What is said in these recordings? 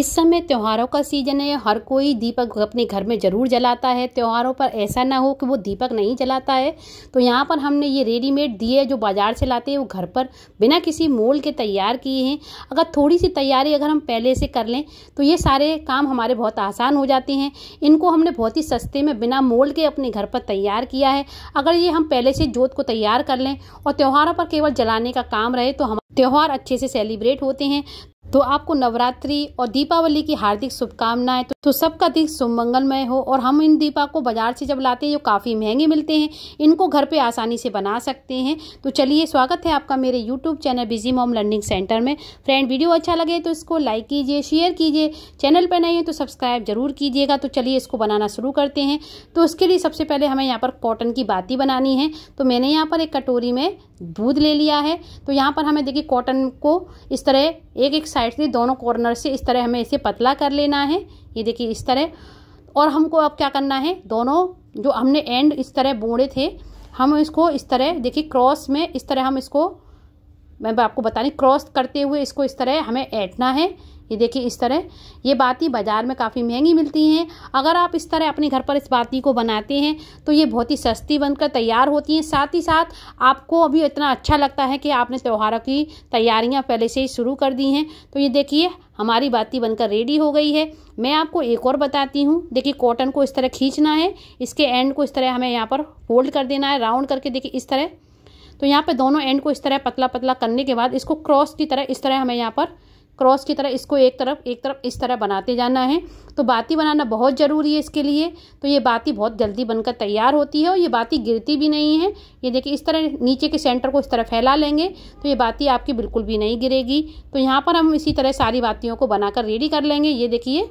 इस समय त्योहारों का सीजन है हर कोई दीपक अपने घर में ज़रूर जलाता है त्योहारों पर ऐसा ना हो कि वो दीपक नहीं जलाता है तो यहाँ पर हमने ये रेडीमेड दिए जो बाज़ार से लाते हैं वो घर पर बिना किसी मोल के तैयार किए हैं अगर थोड़ी सी तैयारी अगर हम पहले से कर लें तो ये सारे काम हमारे बहुत आसान हो जाते हैं इनको हमने बहुत ही सस्ते में बिना मोल के अपने घर पर तैयार किया है अगर ये हम पहले से जोत को तैयार कर लें और त्योहारों पर केवल जलाने का काम रहे तो हम त्यौहार अच्छे से सेलिब्रेट होते हैं तो आपको नवरात्रि और दीपावली की हार्दिक शुभकामनाएं तो, सबका दिन सुमंगलमय हो और हम इन दीपा को बाजार से जब लाते हैं जो काफ़ी महंगे मिलते हैं इनको घर पे आसानी से बना सकते हैं तो चलिए स्वागत है आपका मेरे YouTube channel busy mom learning centre में फ्रेंड वीडियो अच्छा लगे तो इसको लाइक कीजिए शेयर कीजिए चैनल पर नहीं है तो सब्सक्राइब जरूर कीजिएगा तो चलिए इसको बनाना शुरू करते हैं तो उसके लिए सबसे पहले हमें यहाँ पर कॉटन की बाती बनानी है तो मैंने यहाँ पर एक कटोरी में दूध ले लिया है तो यहाँ पर हमें देखिए कॉटन को इस तरह एक एक साइड से दोनों कॉर्नर से इस तरह हमें इसे पतला कर लेना है ये देखिए इस तरह और हमको अब क्या करना है दोनों जो हमने एंड इस तरह बोड़े थे हम इसको इस तरह देखिए क्रॉस में इस तरह हम इसको मैं आपको बता रही क्रॉस करते हुए इसको इस तरह हमें ऐटना है ये देखिए इस तरह ये बाती बाज़ार में काफ़ी महंगी मिलती हैं अगर आप इस तरह अपने घर पर इस बाती को बनाते हैं तो ये बहुत ही सस्ती बनकर तैयार होती हैं साथ ही साथ आपको अभी इतना अच्छा लगता है कि आपने त्योहारों की तैयारियां पहले से ही शुरू कर दी हैं तो ये देखिए हमारी बाती बनकर रेडी हो गई है मैं आपको एक और बताती हूँ देखिए कॉटन को इस तरह खींचना है इसके एंड को इस तरह हमें यहाँ पर फोल्ड कर देना है राउंड करके देखिए इस तरह तो यहाँ पे दोनों एंड को इस तरह पतला पतला करने के बाद इसको क्रॉस की तरह इस तरह हमें यहाँ पर क्रॉस की तरह इसको एक तरफ एक तरफ इस तरह बनाते जाना है तो बाती बनाना बहुत ज़रूरी है इसके लिए तो ये बाती बहुत जल्दी बनकर तैयार होती है और ये बाती गिरती भी नहीं है ये देखिए इस तरह नीचे के सेंटर को इस तरह फैला लेंगे तो ये बाती आपकी बिल्कुल भी नहीं गिरेगी तो यहाँ पर हम इसी तरह सारी बातियों को बनाकर रेडी कर लेंगे ये देखिए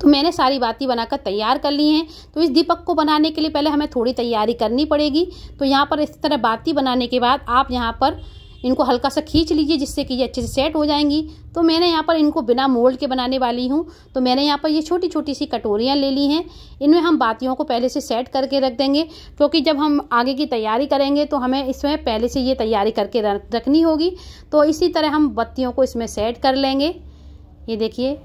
तो मैंने सारी बाती बनाकर तैयार कर ली हैं तो इस दीपक को बनाने के लिए पहले हमें थोड़ी तैयारी करनी पड़ेगी तो यहाँ पर इस तरह बाती बनाने के बाद आप यहाँ पर इनको हल्का सा खींच लीजिए जिससे कि ये अच्छे से सेट हो जाएंगी तो मैंने यहाँ पर इनको बिना मोल्ड के बनाने वाली हूँ तो मैंने यहाँ पर ये छोटी छोटी सी कटोरियाँ ले ली हैं इनमें हम बातियों को पहले से सेट करके रख देंगे क्योंकि जब हम आगे की तैयारी करेंगे तो हमें इसमें पहले से ये तैयारी करके रखनी होगी तो इसी तरह हम बत्तियों को इसमें सेट कर लेंगे ये देखिए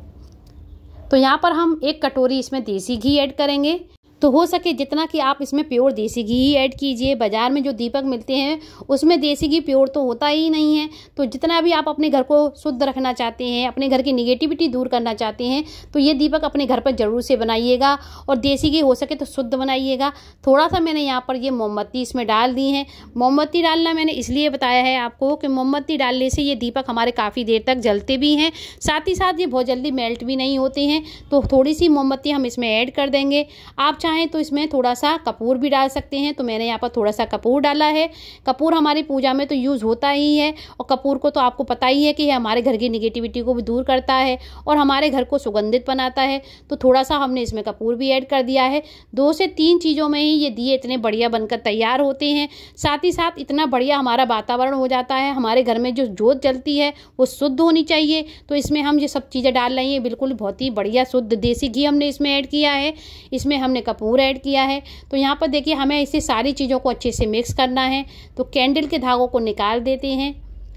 तो यहाँ पर हम एक कटोरी इसमें देसी घी ऐड करेंगे तो हो सके जितना कि आप इसमें प्योर देसी घी ही ऐड कीजिए बाज़ार में जो दीपक मिलते हैं उसमें देसी घी प्योर तो होता ही नहीं है तो जितना भी आप अपने घर को शुद्ध रखना चाहते हैं अपने घर की निगेटिविटी दूर करना चाहते हैं तो ये दीपक अपने घर पर ज़रूर से बनाइएगा और देसी घी हो सके तो शुद्ध बनाइएगा थोड़ा सा मैंने यहाँ पर ये मोमबत्ती इसमें डाल दी है मोमबत्ती डालना मैंने इसलिए बताया है आपको कि मोमबत्ती डालने से ये दीपक हमारे काफ़ी देर तक जलते भी हैं साथ ही साथ ये बहुत जल्दी मेल्ट भी नहीं होते हैं तो थोड़ी सी मोमबत्ती हम इसमें ऐड कर देंगे आप चाहें चाहें तो इसमें थोड़ा सा कपूर भी डाल सकते हैं तो मैंने यहाँ पर थोड़ा सा कपूर डाला है कपूर हमारी पूजा में तो यूज़ होता ही है और कपूर को तो आपको पता ही है कि हमारे घर की निगेटिविटी को भी दूर करता है और हमारे घर को सुगंधित बनाता है तो थोड़ा सा हमने इसमें कपूर भी ऐड कर दिया है दो से तीन चीज़ों में ही ये दिए इतने बढ़िया बनकर तैयार होते हैं साथ ही साथ इतना बढ़िया हमारा वातावरण हो जाता है हमारे घर में जो जोत जलती है वो शुद्ध होनी चाहिए तो इसमें हम ये सब चीज़ें डाल रही हैं बिल्कुल बहुत ही बढ़िया शुद्ध देसी घी हमने इसमें ऐड किया है इसमें हमने कपूर ऐड किया है तो यहाँ पर देखिए हमें इसे सारी चीज़ों को अच्छे से मिक्स करना है तो कैंडल के धागों को निकाल देते हैं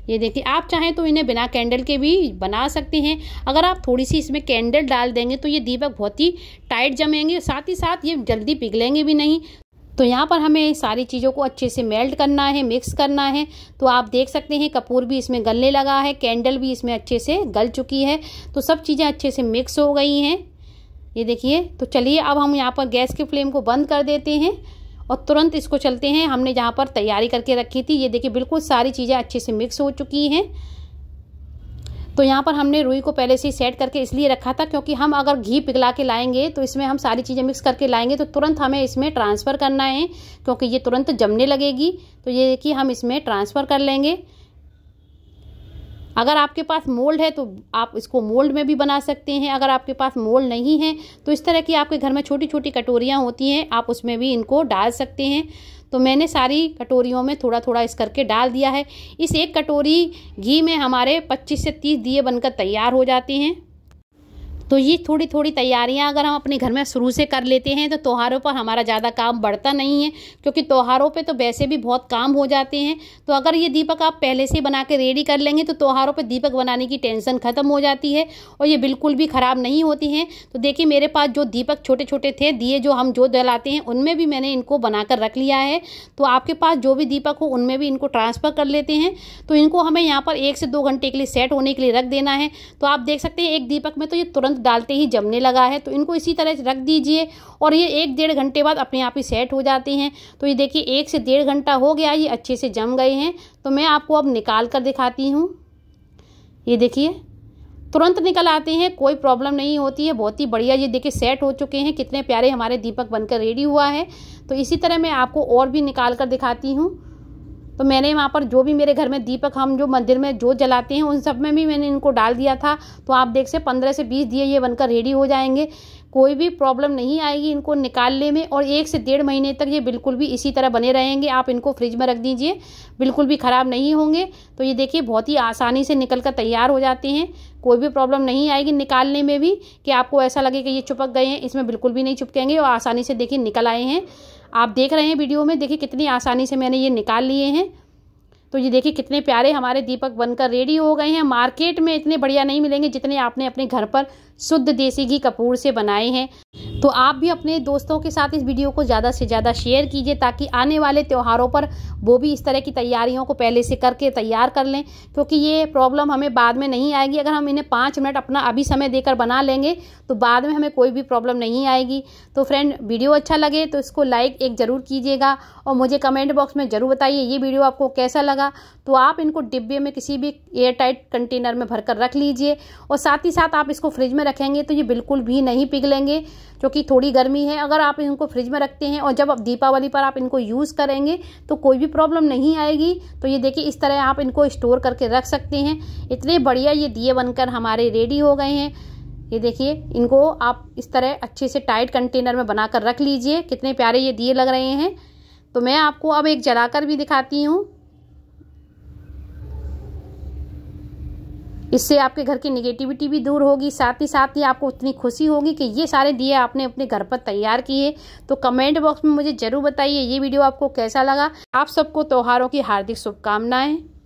ये देखिए आप चाहें तो इन्हें बिना कैंडल के भी बना सकते हैं अगर आप थोड़ी सी इसमें कैंडल डाल देंगे तो ये दीपक बहुत ही टाइट जमेंगे साथ ही साथ ये जल्दी पिघलेंगे भी नहीं तो यहाँ पर हमें सारी चीज़ों को अच्छे से मेल्ट करना है मिक्स करना है तो आप देख सकते हैं कपूर भी इसमें गलने लगा है कैंडल भी इसमें अच्छे से गल चुकी है तो सब चीज़ें अच्छे से मिक्स हो गई हैं ये देखिए तो चलिए अब हम यहाँ पर गैस के फ्लेम को बंद कर देते हैं और तुरंत इसको चलते हैं हमने जहाँ पर तैयारी करके रखी थी ये देखिए बिल्कुल सारी चीज़ें अच्छे से मिक्स हो चुकी हैं तो यहाँ पर हमने रुई को पहले से ही सेट करके इसलिए रखा था क्योंकि हम अगर घी पिघला के लाएंगे तो इसमें हम सारी चीज़ें मिक्स करके लाएंगे तो तुरंत हमें इसमें ट्रांसफ़र करना है क्योंकि ये तुरंत जमने लगेगी तो ये देखिए हम इसमें ट्रांसफ़र कर लेंगे अगर आपके पास मोल्ड है तो आप इसको मोल्ड में भी बना सकते हैं अगर आपके पास मोल्ड नहीं है तो इस तरह की आपके घर में छोटी छोटी कटोरियाँ होती हैं आप उसमें भी इनको डाल सकते हैं तो मैंने सारी कटोरियों में थोड़ा थोड़ा इस करके डाल दिया है इस एक कटोरी घी में हमारे पच्चीस से तीस दिए बनकर तैयार हो जाते हैं तो ये थोड़ी थोड़ी तैयारियाँ अगर हम अपने घर में शुरू से कर लेते हैं तो त्यौहारों पर हमारा ज़्यादा काम बढ़ता नहीं है क्योंकि त्यौहारों पर तो वैसे भी बहुत काम हो जाते हैं तो अगर ये दीपक आप पहले से बना के रेडी कर लेंगे तो त्यौहारों पर दीपक बनाने की टेंशन ख़त्म हो जाती है और ये बिल्कुल भी ख़राब नहीं होती हैं तो देखिए मेरे पास जो दीपक छोटे छोटे थे दिए जो हम जो जलाते हैं उनमें भी मैंने इनको बनाकर रख लिया है तो आपके पास जो भी दीपक हो उनमें भी इनको ट्रांसफ़र कर लेते हैं तो इनको हमें यहाँ पर एक से दो घंटे के लिए सेट होने के लिए रख देना है तो आप देख सकते हैं एक दीपक में तो ये तुरंत डालते ही जमने लगा है तो इनको इसी तरह रख दीजिए और ये एक डेढ़ घंटे बाद अपने आप ही सेट हो जाते हैं तो ये देखिए एक से डेढ़ घंटा हो गया ये अच्छे से जम गए हैं तो मैं आपको अब निकाल कर दिखाती हूँ ये देखिए तुरंत निकल आते हैं कोई प्रॉब्लम नहीं होती है बहुत ही बढ़िया ये देखिए सेट हो चुके हैं कितने प्यारे हमारे दीपक बनकर रेडी हुआ है तो इसी तरह मैं आपको और भी निकाल कर दिखाती हूँ तो मैंने वहाँ पर जो भी मेरे घर में दीपक हम जो मंदिर में जो जलाते हैं उन सब में भी मैंने इनको डाल दिया था तो आप देख से पंद्रह से बीस दिए ये बनकर रेडी हो जाएंगे कोई भी प्रॉब्लम नहीं आएगी इनको निकालने में और एक से डेढ़ महीने तक ये बिल्कुल भी इसी तरह बने रहेंगे आप इनको फ्रिज में रख दीजिए बिल्कुल भी ख़राब नहीं होंगे तो ये देखिए बहुत ही आसानी से निकल कर तैयार हो जाते हैं कोई भी प्रॉब्लम नहीं आएगी निकालने में भी कि आपको ऐसा लगे कि ये चुपक गए हैं इसमें बिल्कुल भी नहीं चुपकेंगे और आसानी से देखिए निकल आए हैं आप देख रहे हैं वीडियो में देखिए कितनी आसानी से मैंने ये निकाल लिए हैं तो ये देखिए कितने प्यारे हमारे दीपक बनकर रेडी हो गए हैं मार्केट में इतने बढ़िया नहीं मिलेंगे जितने आपने अपने घर पर शुद्ध देसी घी कपूर से बनाए हैं तो आप भी अपने दोस्तों के साथ इस वीडियो को ज़्यादा से ज़्यादा शेयर कीजिए ताकि आने वाले त्यौहारों पर वो भी इस तरह की तैयारियों को पहले से करके तैयार कर लें क्योंकि ये प्रॉब्लम हमें बाद में नहीं आएगी अगर हम इन्हें पाँच मिनट अपना अभी समय देकर बना लेंगे तो बाद में हमें कोई भी प्रॉब्लम नहीं आएगी तो फ्रेंड वीडियो अच्छा लगे तो इसको लाइक एक ज़रूर कीजिएगा और मुझे कमेंट बॉक्स में ज़रूर बताइए ये वीडियो आपको कैसा लगा तो आप इनको डिब्बे में किसी भी एयर टाइट कंटेनर में भरकर रख लीजिए और साथ ही साथ आप इसको फ्रिज में रखेंगे तो ये बिल्कुल भी नहीं पिघलेंगे जो क्योंकि थोड़ी गर्मी है अगर आप इनको फ्रिज में रखते हैं और जब आप दीपावली पर आप इनको यूज़ करेंगे तो कोई भी प्रॉब्लम नहीं आएगी तो ये देखिए इस तरह आप इनको स्टोर करके रख सकते हैं इतने बढ़िया ये दिए बनकर हमारे रेडी हो गए हैं ये देखिए इनको आप इस तरह अच्छे से टाइट कंटेनर में बनाकर रख लीजिए कितने प्यारे ये दिए लग रहे हैं तो मैं आपको अब एक जलाकर भी दिखाती हूँ इससे आपके घर की निगेटिविटी भी दूर होगी साथ ही साथ ही आपको उतनी खुशी होगी कि ये सारे दिए आपने अपने घर पर तैयार किए तो कमेंट बॉक्स में मुझे ज़रूर बताइए ये वीडियो आपको कैसा लगा आप सबको त्योहारों की हार्दिक शुभकामनाएं